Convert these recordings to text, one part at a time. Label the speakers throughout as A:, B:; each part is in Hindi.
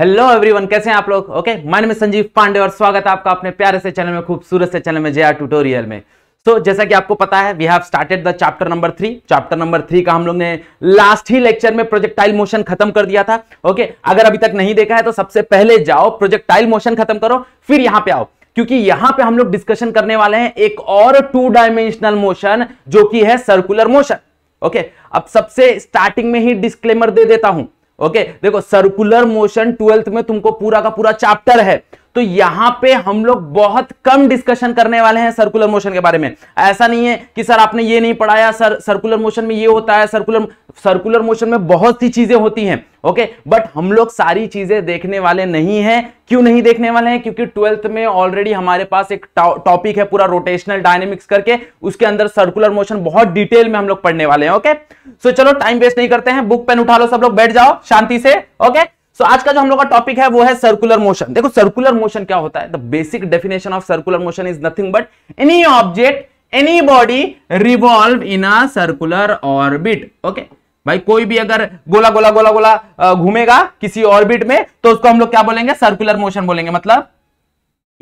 A: हेलो एवरीवन कैसे हैं आप लोग okay my name Sanjeev Pandey और स्वागत है आपका अपने प्यारे से चैनल में खूबसूरत से चैनल में जे ट्यूटोरियल में सो so, जैसा कि आपको पता है we have started the chapter number three chapter number three का हम लोग ने लास्ट ही लेक्चर में प्रोजेक्टाइल मोशन खत्म कर दिया था ओके okay, अगर अभी तक नहीं देखा है तो सबसे पहले जाओ प्रोजेक्टाइल मोशन खत्म करो फिर यहां पर आओ क्योंकि यहां पर हम लोग डिस्कशन करने वाले हैं एक और टू डायमेंशनल मोशन जो कि है सर्कुलर मोशन ओके अब सबसे स्टार्टिंग में ही डिस्क्लेमर दे देता हूं ओके देखो सर्कुलर मोशन ट्वेल्थ में तुमको पूरा का पूरा चैप्टर है तो यहां पे हम लोग बहुत कम डिस्कशन करने वाले हैं सर्कुलर मोशन के बारे में ऐसा नहीं है कि सर आपने ये नहीं पढ़ाया सर सर्कुलर मोशन में ये होता है सर्कुलर सर्कुलर मोशन में बहुत सी चीजें होती हैं ओके बट हम लोग सारी चीजें देखने वाले नहीं हैं क्यों नहीं देखने वाले हैं क्योंकि ट्वेल्थ में ऑलरेडी हमारे पास एक टॉपिक है पूरा रोटेशनल डायनेमिक्स करके उसके अंदर सर्कुलर मोशन बहुत डिटेल में हम लोग पढ़ने वाले हैं ओके सो चलो टाइम वेस्ट नहीं करते हैं बुक पेन उठा लो सब लोग बैठ जाओ शांति से ओके सो आज का जो हम लोग का टॉपिक है वो है सर्कुलर मोशन देखो सर्कुलर मोशन क्या होता है the basic definition of circular motion is nothing but any object any body revolve in a circular orbit okay भाई कोई भी अगर गोला गोला गोला गोला घूमेगा किसी ऑर्बिट में तो उसको हम लोग क्या बोलेंगे सर्कुलर मोशन बोलेंगे मतलब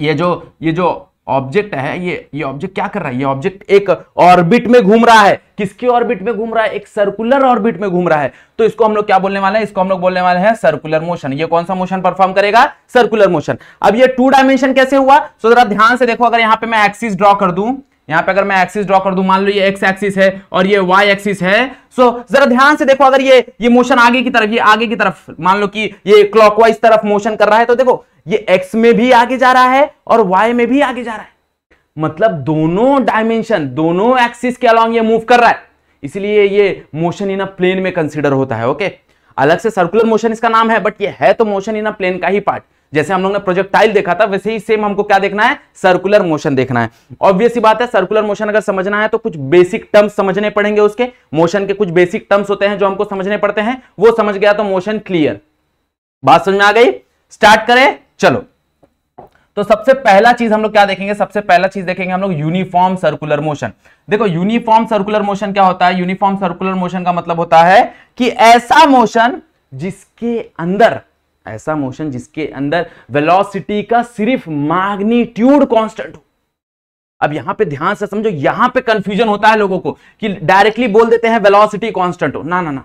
A: ये जो ये जो ऑब्जेक्ट है ये ये ऑब्जेक्ट क्या कर रहा है ये ऑब्जेक्ट एक ऑर्बिट में घूम रहा है किसके ऑर्बिट में घूम रहा है एक सर्कुलर ऑर्बिट में घूम रहा है तो इसको हम लोग क्या बोलने वाले हैं इसको हम लोग बोलने वाले हैं सर्कुलर मोशन ये कौन सा मोशन परफॉर्म करेगा सर्कुलर मोशन अब ये टू डायमेंशन कैसे हुआ सो जरा ध्यान से देखो अगर यहां पर मैं एक्सिस ड्रॉ कर दू यहां पे अगर मैं एक्सिस ड्रॉ कर दू मान लो ये एक्स एक्सिस है और ये वाई एक्सिस है सो so, जरा ध्यान से देखो अगर ये ये मोशन आगे की तरफ ये आगे की तरफ मान लो कि ये क्लॉकवाइज तरफ मोशन कर रहा है तो देखो ये एक्स में भी आगे जा रहा है और वाई में भी आगे जा रहा है मतलब दोनों डायमेंशन दोनों एक्सिस के अलॉन्ग ये मूव कर रहा है इसलिए ये मोशन इन अ प्लेन में कंसिडर होता है ओके okay? अलग से सर्कुलर मोशन इसका नाम है बट ये है तो मोशन इन अ प्लेन का ही पार्ट जैसे हम लोग ने प्रोजेक्टाइल देखा था वैसे ही सेम हमको क्या देखना है सर्कुलर मोशन देखना है ऑब्वियस बात है सर्कुलर मोशन अगर समझना है तो कुछ बेसिक टर्म्स समझने पड़ेंगे उसके मोशन के कुछ बेसिक टर्म्स होते हैं जो हमको समझने पड़ते हैं वो समझ गया तो मोशन क्लियर बात समझ में आ गई स्टार्ट करें चलो तो सबसे पहला चीज हम लोग क्या देखेंगे सबसे पहला चीज देखेंगे हम लोग यूनिफॉर्म सर्कुलर मोशन देखो यूनिफॉर्म सर्कुलर मोशन क्या होता है यूनिफॉर्म सर्कुलर मोशन का मतलब होता है कि ऐसा मोशन जिसके अंदर ऐसा मोशन जिसके अंदर वेलोसिटी का सिर्फ मैग्नीट्यूड कांस्टेंट हो अब यहां पे ध्यान से समझो यहां पे कंफ्यूजन होता है लोगों को कि डायरेक्टली बोल देते हैं वेलोसिटी कांस्टेंट हो ना ना ना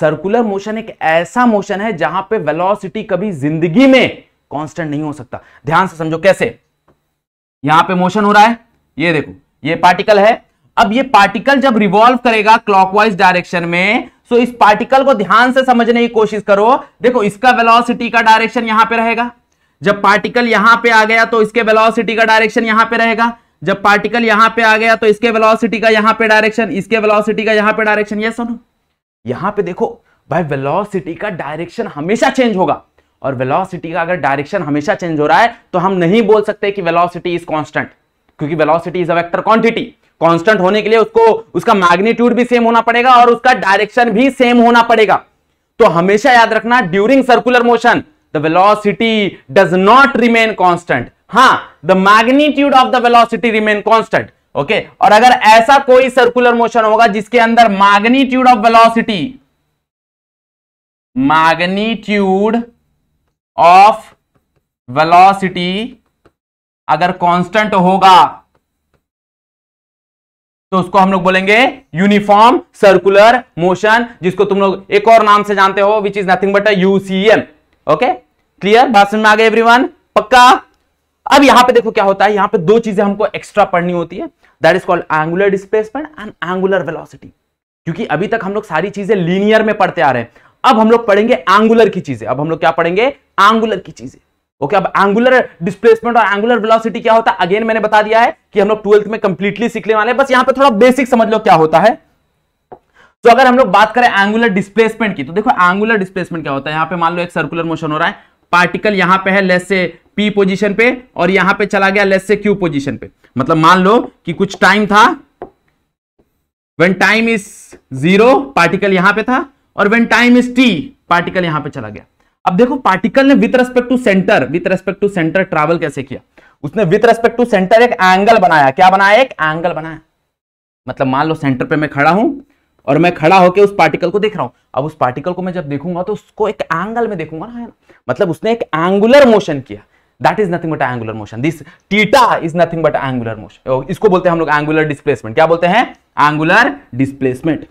A: सर्कुलर मोशन एक ऐसा मोशन है जहां पे वेलोसिटी कभी जिंदगी में कांस्टेंट नहीं हो सकता ध्यान से समझो कैसे यहां पे मोशन हो रहा है ये देखो ये पार्टिकल है अब ये पार्टिकल जब रिवॉल्व करेगा क्लॉकवाइज डायरेक्शन में सो इस पार्टिकल को ध्यान से समझने की कोशिश करो देखो इसका वेलोसिटी का डायरेक्शन यहां पे रहेगा जब पार्टिकल यहां पे आ गया तो इसके वेलोसिटी का डायरेक्शन यहां पे रहेगा जब पार्टिकल यहां पे आ गया तो इसके वेलोसिटी का यहां पे डायरेक्शन इसके वेलोसिटी का यहां पे डायरेक्शन ये सुनो यहां पे देखो भाई वेलोसिटी का डायरेक्शन हमेशा चेंज होगा और वेलोसिटी का अगर डायरेक्शन हमेशा चेंज हो रहा है तो हम नहीं बोल सकते कि वेलोसिटी इज कांस्टेंट क्योंकि velocity is a vector quantity constant होने के लिए उसको उसका मैग्नीट्यूड भी सेम होना पड़ेगा और उसका डायरेक्शन भी सेम होना पड़ेगा तो हमेशा याद रखना during circular motion the velocity does not remain constant हां the magnitude of the velocity remain constant okay और अगर ऐसा कोई सर्कुलर मोशन होगा जिसके अंदर magnitude of velocity magnitude of velocity अगर कॉन्स्टेंट होगा तो उसको हम लोग बोलेंगे यूनिफॉर्म सर्कुलर मोशन जिसको तुम लोग एक और नाम से जानते हो which is nothing but UCM okay clear बात समझ में आ गए एवरीवन पक्का अब यहां पे देखो क्या होता है यहां पे दो चीजें हमको एक्स्ट्रा पढ़नी होती है that is called angular displacement and angular velocity क्योंकि अभी तक हम लोग सारी चीजें लीनियर में पढ़ते आ रहे हैं अब हम लोग पढ़ेंगे एंगुलर की चीजें अब हम लोग क्या पढ़ेंगे एंगुलर की चीजें ओके अब एंगुलर डिस्प्लेसमेंट और एंगुलर वेलोसिटी क्या होता है अगेन मैंने बता दिया है कि हम लोग ट्वेल्थ में कंप्लीटली सीखने वाले हैं बस यहां पे थोड़ा बेसिक समझ लो क्या होता है तो अगर हम लोग बात करें एंगुलर डिस्प्लेसमेंट की तो देखो एंगुलर डिस्प्लेसमेंट क्या होता है यहां पर मान लो एक सर्कुलर मोशन हो रहा है पार्टिकल यहां पर है लेस से पी पोजिशन पे और यहां पर चला गया लेस से क्यू पोजिशन पे मतलब मान लो कि कुछ टाइम था when time is zero particle यहां पर था और when time is T particle यहां पर चला गया अब देखो पार्टिकल ने with respect to centre with respect to centre travel कैसे किया उसने विथ रेस्पेक्ट टू सेंटर एक एंगल बनाया क्या बनाया एक एंगल बनाया मतलब मान लो सेंटर पे मैं खड़ा हूं और मैं खड़ा होकर उस पार्टिकल को देख रहा हूं अब उस पार्टिकल को मैं जब देखूंगा तो उसको एक एंगल में देखूंगा ना ना मतलब उसने एक एंगुलर मोशन किया that is nothing but angular motion this theta is nothing but angular motion इसको बोलते हैं हम लोग एंगुलर डिस्प्लेसमेंट क्या बोलते हैं एंगुलर डिस्प्लेसमेंट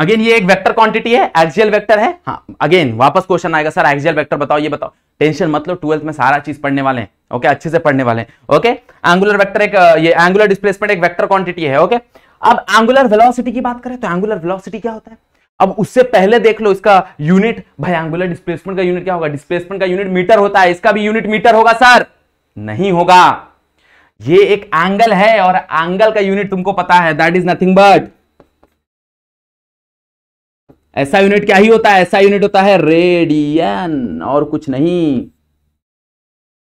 A: अगेन ये एक वेक्टर क्वांटिटी है एक्सियल वेक्टर है हाँ अगेन वापस क्वेश्चन आएगा सर एक्सियल वेक्टर बताओ ये बताओ टेंशन मतलब ट्वेल्थ में सारा चीज पढ़ने वाले हैं ओके अच्छे से पढ़ने वाले हैं ओके एंगुलर वेक्टर एक ये एंगुलर डिस्प्लेसमेंट एक वेक्टर क्वांटिटी है ओके अब एंगुलर वेलोसिटी की बात करें तो एंगुलर वेलोसिटी क्या होता है अब उससे पहले देख लो इसका यूनिट भाई एंगुलर डिस्प्लेसमेंट का यूनिट क्या होगा डिस्प्लेसमेंट का यूनिट मीटर होता है इसका भी यूनिट मीटर होगा सर नहीं होगा ये एक एंगल है और एंगल का यूनिट तुमको पता है दैट इज नथिंग बट ऐसा यूनिट क्या ही होता है ऐसा यूनिट होता है रेडियन और कुछ नहीं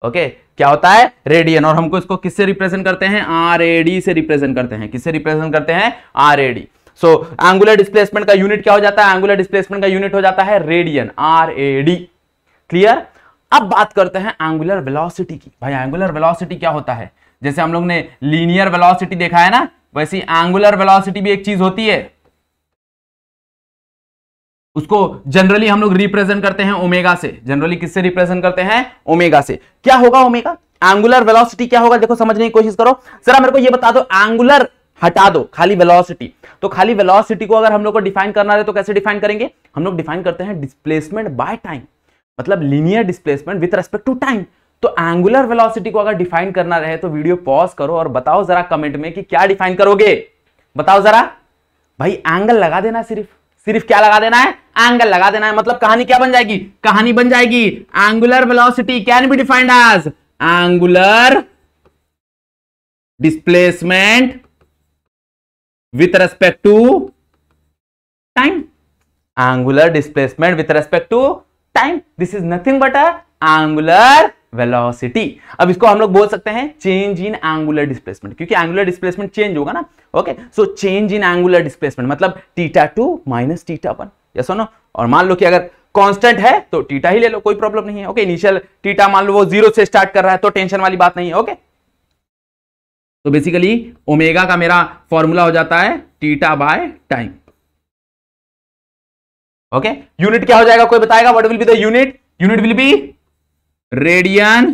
A: ओके क्या होता है रेडियन और हमको इसको किससे रिप्रेजेंट करते हैं आर एडी से रिप्रेजेंट करते हैं किससे रिप्रेजेंट करते हैं R A D so angular displacement का यूनिट क्या हो जाता है एंगुलर डिस्प्लेसमेंट का यूनिट हो जाता है रेडियन आर एडी क्लियर अब बात करते हैं एंगुलर वेलोसिटी की भाई एंगुलर वेलोसिटी क्या होता है जैसे हम लोग ने लीनियर वेलोसिटी देखा है ना वैसी एंगुलर वेलोसिटी भी एक चीज होती है उसको जनरली हम लोग रिप्रेजेंट करते हैं ओमेगा से जनरली किससे रिप्रेजेंट करते हैं ओमेगा से क्या होगा ओमेगा एंगुलर वेलोसिटी क्या होगा देखो समझने की कोशिश करो सर मेरे को ये बता दो एंगुलर हटा दो खाली वेलोसिटी तो खाली वेलोसिटी को अगर हम लोग को डिफाइन करना है तो कैसे डिफाइन करेंगे हम लोग डिफाइन करते हैं डिस्प्लेसमेंट बाय टाइम मतलब linear displacement with respect to time तो एंगुलर वेलोसिटी को अगर डिफाइन करना रहे तो वीडियो पॉज करो और बताओ जरा कमेंट में कि क्या डिफाइन करोगे बताओ जरा भाई एंगल लगा देना सिर्फ सिर्फ क्या लगा देना है एंगल लगा देना है मतलब कहानी क्या बन जाएगी कहानी बन जाएगी angular velocity can be defined as angular displacement with respect to time angular displacement with respect to time this is nothing but a angular velocity अब इसको हम लोग बोल सकते हैं चेंज इन एंगुलर डिस्प्लेसमेंट क्योंकि एंगुलर डिस्प्लेसमेंट चेंज होगा ना okay so change in angular displacement मतलब theta two minus theta one या सुनो और मान लो कि अगर कांस्टेंट है तो टीटा ही ले लो कोई प्रॉब्लम नहीं है ओके इनिशियल टीटा मान लो वो जीरो से स्टार्ट कर रहा है तो टेंशन वाली बात नहीं है ओके तो बेसिकली ओमेगा का मेरा फॉर्मूला हो जाता है theta by time okay unit क्या हो जाएगा कोई बताएगा what will be the unit unit will be radian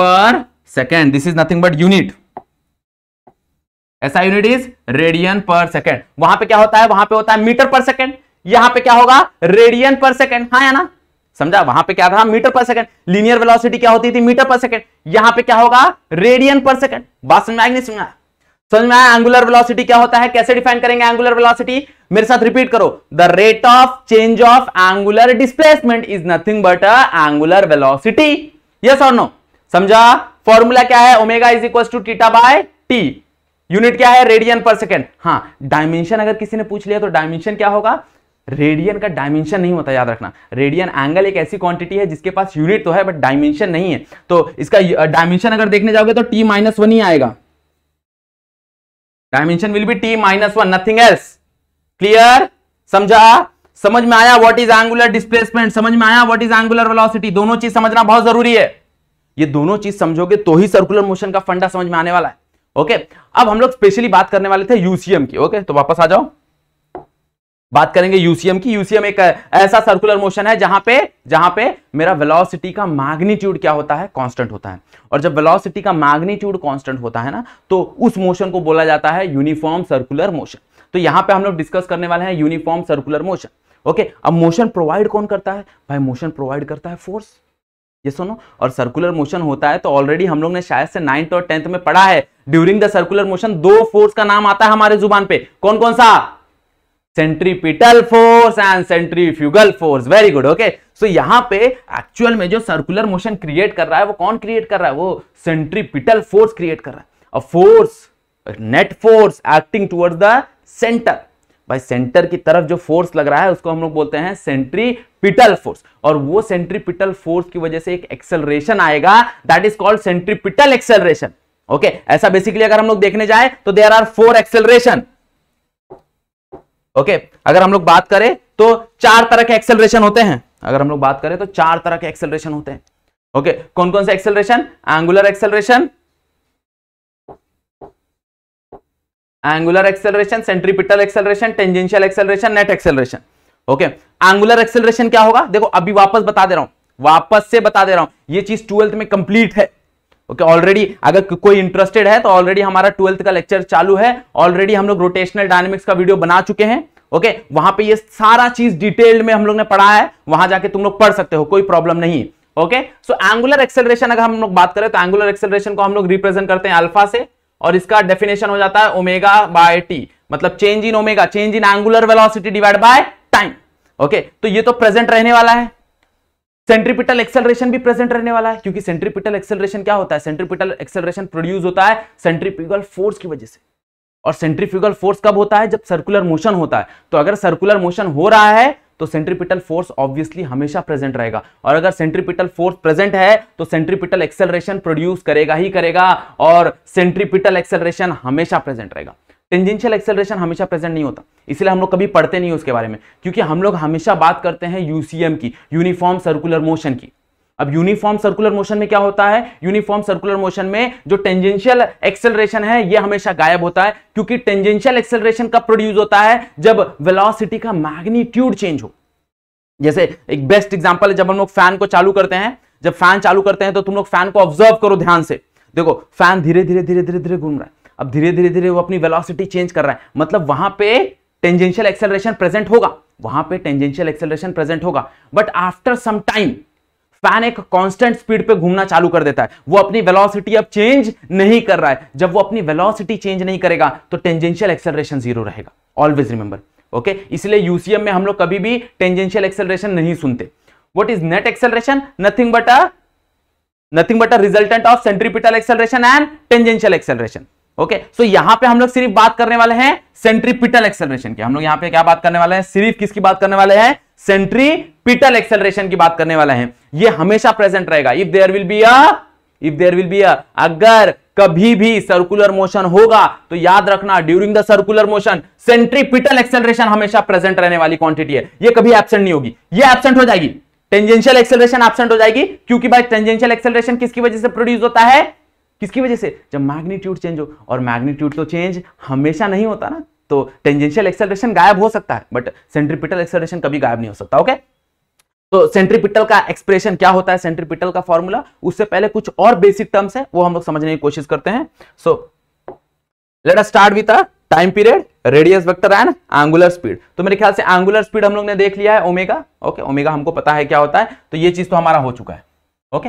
A: per second this is nothing but unit ऐसा unit is radian per second वहां पे क्या होता है वहां पे होता है मीटर पर सेकेंड यहां पे क्या होगा रेडियन पर सेकेंड हाँ या ना समझा वहां पे क्या था मीटर पर सेकेंड लीनियर वेलोसिटी क्या होती थी मीटर पर सेकेंड यहां पे क्या होगा रेडियन पर सेकेंड बात समझ में आएगी नहीं समझा समझ में आया एंगुलर वेलोसिटी क्या होता है कैसे डिफाइन करेंगे एंगुलर वेलोसिटी मेरे साथ रिपीट करो the rate of change of angular displacement is nothing but angular velocity yes और नो समझा फॉर्मूला क्या है omega is equal to theta by T unit क्या है रेडियन पर सेकेंड हाँ डायमेंशन अगर किसी ने पूछ लिया तो डायमेंशन क्या होगा रेडियन का डायमेंशन नहीं होता याद रखना रेडियन एंगल एक ऐसी क्वांटिटी है जिसके पास यूनिट तो है बट डायमेंशन नहीं है तो इसका डायमेंशन uh, अगर देखने जाओगे तो टी माइनस वन ही आएगा dimension will be T minus one nothing else clear समझा समझ में आया व्हाट इज एंगुलर डिस्प्लेसमेंट समझ में आया व्हाट इज एंगुलर वेलोसिटी दोनों चीज समझना बहुत जरूरी है ये दोनों चीज समझोगे तो ही सर्कुलर मोशन का फंडा समझ में आने वाला है ओके अब हम लोग स्पेशली बात करने वाले थे यूसीएम की ओके तो वापस आ जाओ बात करेंगे यूसीएम की यूसीएम एक ऐसा सर्कुलर मोशन है जहां पे जहां पे मेरा वेलोसिटी का मैग्नीट्यूड क्या होता है कांस्टेंट होता है और जब वेलोसिटी का मैग्नीट्यूड कांस्टेंट होता है ना तो उस मोशन को बोला जाता है यूनिफॉर्म सर्कुलर मोशन तो यहां पे हम लोग डिस्कस करने वाले हैं यूनिफॉर्म सर्कुलर मोशन ओके अब मोशन प्रोवाइड कौन करता है भाई मोशन प्रोवाइड करता है फोर्स ये सुनो और सर्कुलर मोशन होता है तो ऑलरेडी हम लोग ने शायद से नाइन्थ और टेंथ में पढ़ा है ड्यूरिंग द सर्कुलर मोशन दो फोर्स का नाम आता है हमारे जुबान पे कौन कौन सा centripetal force and centrifugal force very good okay so यहां पे एक्चुअल में जो सर्कुलर मोशन क्रिएट कर रहा है वो कौन क्रिएट कर रहा है वो सेंट्रीपिटल फोर्स क्रिएट कर रहा है a force net force acting towards the centre भाई सेंटर की तरफ जो फोर्स लग रहा है उसको हम लोग बोलते हैं सेंट्रीपिटल फोर्स और वो सेंट्रीपिटल फोर्स की वजह से एक एक्सेलरेशन आएगा that is called centripetal acceleration okay ऐसा बेसिकली अगर हम लोग देखने जाए तो there are four acceleration okay अगर हम लोग बात करें तो चार तरह के एक्सेलरेशन होते हैं अगर हम लोग बात करें तो चार तरह के एक्सेलरेशन होते हैं ओके कौन कौन से acceleration angular acceleration angular acceleration centripetal acceleration tangential acceleration net acceleration okay angular acceleration क्या होगा देखो अभी वापस बता दे रहा हूं वापस से बता दे रहा हूं ये चीज ट्वेल्थ में कंप्लीट है ओके ऑलरेडी अगर कोई इंटरेस्टेड है तो ऑलरेडी हमारा ट्वेल्थ का लेक्चर चालू है ऑलरेडी हम लोग रोटेशनल डायनेमिक्स का वीडियो बना चुके हैं ओके okay, वहां पे ये सारा चीज डिटेल्ड में हम लोग ने पढ़ा है वहां जाके तुम लोग पढ़ सकते हो कोई प्रॉब्लम नहीं ओके सो एंगुलर एक्सेलरेशन अगर हम लोग बात करें तो एंगुलर एक्सेलरेशन को हम लोग रिप्रेजेंट करते हैं अल्फा से और इसका डेफिनेशन हो जाता है ओमेगा बाय टी मतलब change in omega change in angular velocity divide by time okay तो ये तो प्रेजेंट रहने वाला है सेंट्रीपिटल एक्सेलरेशन भी प्रेजेंट रहने वाला है क्योंकि सेंट्रीपिटल एक्सेलरेशन क्या होता है सेंट्रीपिटल एक्सेलरेशन प्रोड्यूस होता है सेंट्रीपिटल फोर्स की वजह से और सेंट्रीफ्यूगल फोर्स कब होता है जब सर्कुलर मोशन होता है तो अगर सर्कुलर मोशन हो रहा है तो सेंट्रीपिटल फोर्स ऑब्वियसली हमेशा प्रेजेंट रहेगा और अगर सेंट्रीपिटल फोर्स प्रेजेंट है तो सेंट्रीपिटल एक्सेलरेशन प्रोड्यूस करेगा ही करेगा और सेंट्रीपिटल एक्सेलरेशन हमेशा प्रेजेंट रहेगा टेंजेंशियल एक्सेलरेशन हमेशा प्रेजेंट नहीं होता इसलिए हम लोग कभी पढ़ते नहीं उसके बारे में क्योंकि हम लोग हमेशा बात करते हैं यूसीएम की यूनिफॉर्म सर्कुलर मोशन की अब यूनिफॉर्म सर्कुलर मोशन में क्या होता है यूनिफॉर्म सर्कुलर मोशन में जो टेंजेंशियल एक्सेलरेशन है ये हमेशा गायब होता है क्योंकि टेंजेंशियल एक्सेलरेशन कब प्रोड्यूस होता है जब वेलोसिटी का मैग्नीट्यूड चेंज हो जैसे एक बेस्ट एग्जांपल है जब हम लोग फैन को चालू करते हैं जब फैन चालू करते हैं तो तुम लोग फैन को ऑब्जर्व करो ध्यान से देखो फैन धीरे धीरे धीरे धीरे धीरे घूम रहा है अब धीरे धीरे धीरे वो अपनी वेलोसिटी चेंज कर रहा है मतलब वहां पे टेंजेंशियल एक्सेलरेशन प्रेजेंट होगा वहां पे टेंजेंशियल एक्सेलरेशन प्रेजेंट होगा but after some time fan एक कांस्टेंट स्पीड पे घूमना चालू कर देता है वो अपनी वेलोसिटी अब चेंज नहीं कर रहा है जब वो अपनी वेलोसिटी चेंज नहीं करेगा तो टेंजेंशियल एक्सेलरेशन जीरो रहेगा ऑलवेज रिमेंबर ओके इसलिए यूसीएम में हम लोग कभी भी टेंजेंशियल एक्सेलरेशन नहीं सुनते what is net acceleration nothing but a nothing but a resultant of centripetal acceleration and tangential acceleration okay so यहां पे हम लोग सिर्फ बात करने वाले हैं सेंट्रीपिटल एक्सेलरेशन की हम लोग यहां पे क्या बात करने वाले हैं सिर्फ किसकी बात करने वाले हैं सेंट्रीपिटल एक्सेलरेशन की बात करने वाले हैं ये हमेशा प्रेजेंट रहेगा if there will be a if there will be a अगर कभी भी सर्कुलर मोशन होगा तो याद रखना during the circular motion centripetal acceleration हमेशा प्रेजेंट रहने वाली क्वांटिटी है ये कभी एब्सेंट नहीं होगी ये एब्सेंट हो जाएगी टेंजेंशियल एक्सेलरेशन एब्सेंट हो जाएगी क्योंकि भाई टेंजेंशियल एक्सेलरेशन किसकी वजह से प्रोड्यूस होता है किसकी वजह से जब मैग्नीट्यूड चेंज हो और मैग्नीट्यूड तो चेंज हमेशा नहीं होता ना तो टेंजेंशियल एक्सेलरेशन गायब हो सकता है बट सेंट्रीपिटल एक्सेलरेशन कभी गायब नहीं हो सकता ओके तो सेंट्रीपिटल का एक्सप्रेशन क्या होता है सेंट्रीपिटल का फॉर्मूला उससे पहले कुछ और बेसिक टर्म्स है वो हम लोग समझने की कोशिश करते हैं so let us start with time period radius vector and angular speed तो मेरे ख्याल से एंगुलर स्पीड हम लोग ने देख लिया है ओमेगा ओके ओमेगा हमको पता है क्या होता है तो ये चीज तो हमारा हो चुका है ओके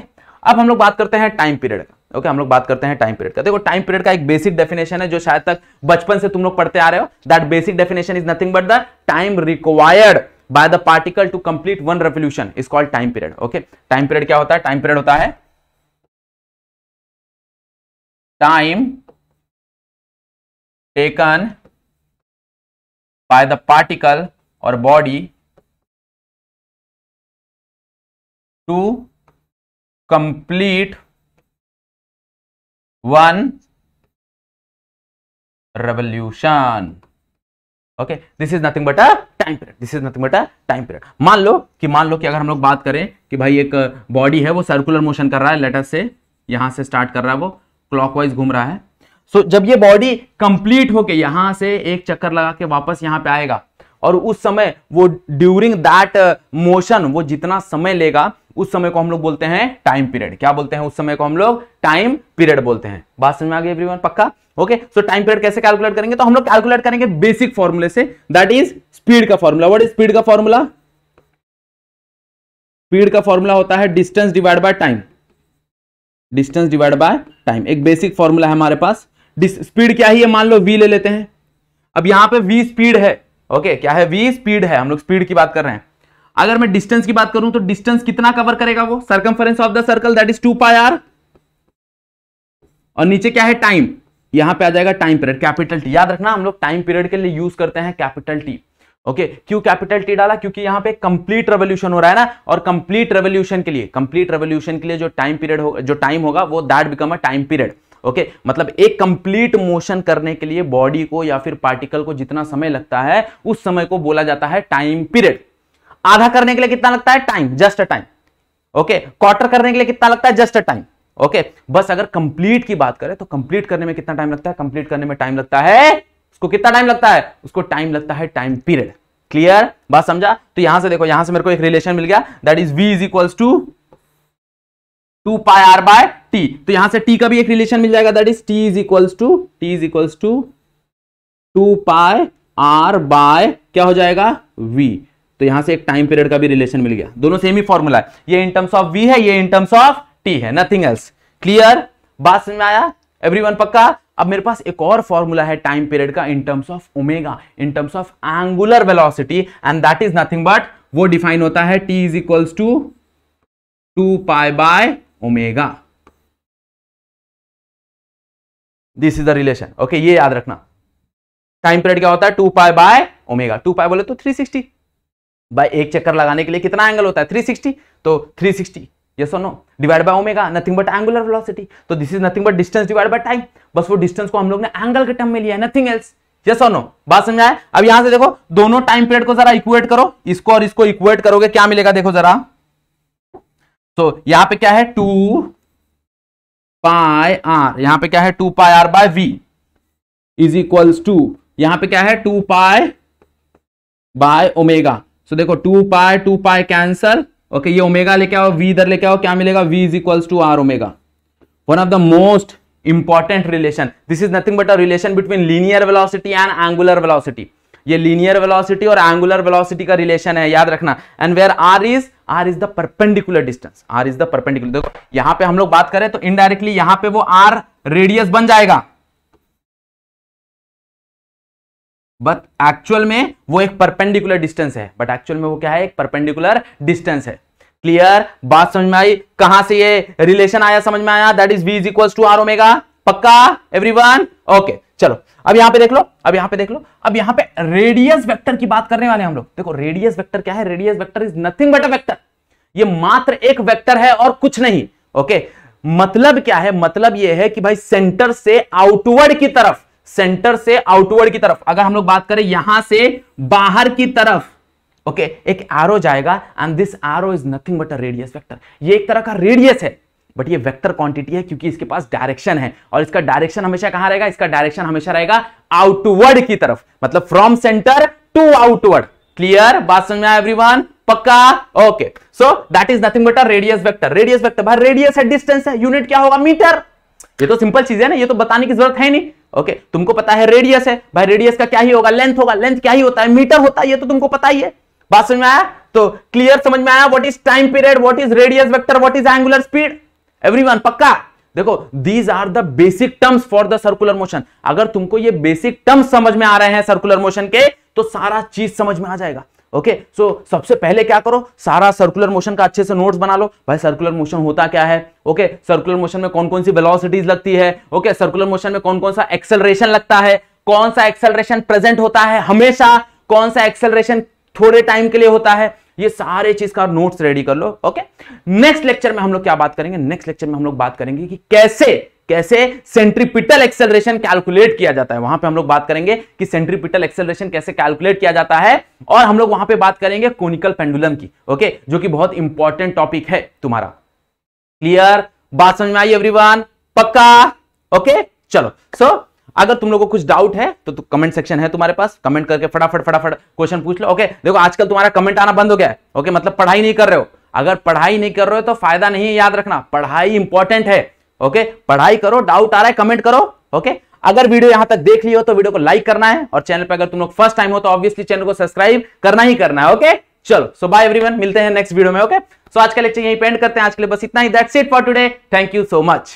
A: अब हम लोग बात करते हैं टाइम पीरियड का ओके हम लोग बात करते हैं टाइम पीरियड का देखो टाइम पीरियड का एक बेसिक डेफिनेशन है जो शायद तक बचपन से तुम लोग पढ़ते आ रहे हो that basic definition is nothing but the time required by the particle to complete one revolution is called time period okay time period क्या होता है टाइम पीरियड होता है time taken by the particle और body to complete one revolution okay this is nothing but a time period this is nothing but a time period मान लो कि मान लो कि अगर हम लोग बात करें कि भाई एक बॉडी है वो सर्कुलर मोशन कर रहा है लेटर से यहां से स्टार्ट कर रहा है वो क्लॉकवाइज घूम रहा है सो so, जब ये बॉडी कंप्लीट होके यहां से एक चक्कर लगा के वापस यहां पे आएगा और उस समय वो ड्यूरिंग दैट मोशन वो जितना समय लेगा उस समय को हम लोग बोलते हैं टाइम पीरियड क्या बोलते हैं उस समय को हम लोग टाइम पीरियड बोलते हैं बात समझ में आ गई एवरीवन पक्का ओके सो टाइम पीरियड कैसे कैलकुलेट करेंगे तो हम लोग कैलकुलेट करेंगे बेसिक फॉर्मूले से दैट इज स्पीड का फॉर्मूला व्हाट इज स्पीड का फॉर्मूला स्पीड का फॉर्मूला होता है distance divide by time distance divide by time एक बेसिक फॉर्मूला है हमारे पास स्पीड क्या ही है मान लो वी ले लेते हैं अब यहां पर वी स्पीड है ओके okay, क्या है वी स्पीड है हम लोग स्पीड की बात कर रहे हैं अगर मैं डिस्टेंस की बात करूं तो डिस्टेंस कितना कवर करेगा वो circum of the circle that is two pi R और नीचे क्या है टाइम यहां पे आ जाएगा टाइम पीरियड कैपिटल टी याद रखना हम लोग टाइम पीरियड के लिए यूज करते हैं कैपिटल टी ओके क्यों कैपिटल टी डाला क्योंकि यहां पे कंप्लीट रेवोल्यूशन हो रहा है ना और कंप्लीट रेवोल्यूशन के लिए कंप्लीट रेवोल्यूशन के लिए जो टाइम पीरियड हो जो टाइम होगा वो that become a time period okay मतलब एक कंप्लीट मोशन करने के लिए बॉडी को या फिर पार्टिकल को जितना समय लगता है उस समय को बोला जाता है टाइम पीरियड आधा करने के लिए कितना लगता है time just a time okay quarter करने के लिए कितना लगता है जस्ट अ टाइम ओके बस अगर कंप्लीट की बात करें तो कंप्लीट करने में कितना टाइम लगता है कंप्लीट करने में टाइम लगता है उसको कितना टाइम लगता है उसको टाइम लगता है टाइम पीरियड क्लियर बात समझा तो यहां से देखो यहां से मेरे को एक रिलेशन मिल गया that is V is equals to two pi R by T तो यहां से टी का भी एक रिलेशन मिल जाएगा that is T is equals to T is equals to two pi R by क्या हो जाएगा वी तो यहां से एक टाइम पीरियड का भी रिलेशन मिल गया दोनों सेम ही फॉर्मूला है ये इन टर्म्स ऑफ वी है ये इन टर्म्स ऑफ टी है नथिंग एल्स क्लियर बात समझ में आया एवरीवन पक्का अब मेरे पास एक और फॉर्मूला है टाइम पीरियड का in terms of omega in terms of angular velocity and that is nothing but वो डिफाइन होता है T is equals to two pi by omega this is the relation okay ये याद रखना टाइम पीरियड क्या होता है two pi by omega two pi बोले तो थ्री सिक्सटी बाय एक चक्कर लगाने के लिए कितना एंगल होता है थ्री सिक्सटी तो थ्री सिक्सटी यस और no divide by omega nothing but angular velocity तो this is nothing but distance divide by time बस वो डिस्टेंस को हम लोग ने एंगल के टर्म में लिया है नथिंग एल्स यस और नो बात समझ आए अब यहां से देखो दोनों टाइम पीरियड को जरा इक्वेट करो इसको और इसको इक्वेट करोगे क्या मिलेगा देखो जरा तो यहां पे क्या है टू पाई आर यहां पे क्या है two pi R by V is equals to यहां पे क्या है two pi by omega so तो देखो टू पाए टू पाए कैंसल ओके ये ओमेगा लेके आओ वी इधर लेके आओ क्या मिलेगा V is equal to R omega one of the most important relation this is nothing but a relation between linear velocity and angular velocity ये लीनियर वेलोसिटी और एंगुलर वेलोसिटी का रिलेशन है याद रखना and where R is R is the perpendicular distance R is the perpendicular देखो यहां पे हम लोग बात करें तो इनडायरेक्टली यहां पे वो आर रेडियस बन जाएगा बट एक्चुअल में वो एक परपेंडिकुलर डिस्टेंस है बट एक्चुअल में वो क्या है एक परपेंडिकुलर डिस्टेंस है क्लियर बात समझ में आई कहां से ये रिलेशन आया समझ में आया that is V is equal to R omega पक्का एवरीवन ओके चलो अब यहां पे देख लो अब यहां पे देख लो अब यहां पे रेडियस वेक्टर की बात करने वाले हम लोग देखो रेडियस वेक्टर क्या है radius vector is nothing but a vector ये मात्र एक वेक्टर है और कुछ नहीं ओके okay? मतलब क्या है मतलब ये है कि भाई सेंटर से आउटवर्ड की तरफ सेंटर से आउटवर्ड की तरफ अगर हम लोग बात करें यहां से बाहर की तरफ ओके okay, एक आरो जाएगा and this arrow is nothing but a radius vector ये एक तरह का रेडियस है बट ये वेक्टर क्वांटिटी है क्योंकि इसके पास डायरेक्शन है और इसका डायरेक्शन हमेशा कहां रहेगा इसका डायरेक्शन हमेशा रहेगा आउटवर्ड की तरफ मतलब from centre to outward clear बात समझ में आया एवरीवन पक्का okay so that is nothing but a radius vector radius vector भाई रेडियस है डिस्टेंस है यूनिट क्या होगा मीटर ये तो सिंपल चीज है ना ये तो बताने की जरूरत है नहीं ओके तुमको पता है रेडियस है भाई रेडियस का क्या ही होगा लेंथ होगा लेंथ क्या ही होता है मीटर होता है ये तो तुमको पता ही है बात समझ में आया तो क्लियर समझ में आया what is time period what is radius vector what is angular speed everyone पक्का देखो these are the basic terms for the circular motion अगर तुमको ये बेसिक टर्म्स समझ में आ रहे हैं सर्कुलर मोशन के तो सारा चीज समझ में आ जाएगा ओके okay, सो so, सबसे पहले क्या करो सारा सर्कुलर मोशन का अच्छे से नोट्स बना लो भाई सर्कुलर मोशन होता क्या है ओके okay, सर्कुलर मोशन में कौन कौन सी वेलोसिटीज लगती है ओके okay, सर्कुलर मोशन में कौन कौन सा एक्सेलरेशन लगता है कौन सा एक्सेलरेशन प्रेजेंट होता है हमेशा कौन सा एक्सेलरेशन थोड़े टाइम के लिए होता है ये सारे चीज का नोट्स रेडी कर लो ओके नेक्स्ट लेक्चर में हम लोग क्या बात करेंगे नेक्स्ट लेक्चर में हम लोग बात करेंगे कि कैसे कैसे सेंट्रीपिटल एक्सेलरेशन कैलकुलेट किया जाता है वहां पे हम लोग बात करेंगे कि सेंट्रीपिटल एक्सेलरेशन कैसे कैलकुलेट किया जाता है और हम लोग वहां पे बात करेंगे कोनिकल पेंडुलम की ओके जो कि बहुत इंपॉर्टेंट टॉपिक है तुम्हारा क्लियर बात समझ में आई एवरीवन पक्का ओके चलो सो so, अगर तुम लोगों को कुछ डाउट है तो, कमेंट तो सेक्शन है तुम्हारे पास कमेंट करके फटाफट फटाफट क्वेश्चन पूछ लो ओके देखो आजकल तुम्हारा कमेंट आना बंद हो गया ओके मतलब पढ़ाई नहीं कर रहे हो अगर पढ़ाई नहीं कर रहे हो तो फायदा नहीं है याद रखना पढ़ाई इंपॉर्टेंट है ओके पढ़ाई करो डाउट आ रहा है कमेंट करो ओके अगर वीडियो यहां तक देख ली हो तो वीडियो को लाइक करना है और चैनल पर अगर तुम लोग फर्स्ट टाइम हो तो ऑब्वियसली चैनल को सब्सक्राइब करना ही करना है ओके चलो सो बाय एवरीवन मिलते हैं नेक्स्ट वीडियो में ओके सो आज का लेक्चर तो यहीं पेंड करते हैं आज के लिए बस इतना ही that's it for today thank you so much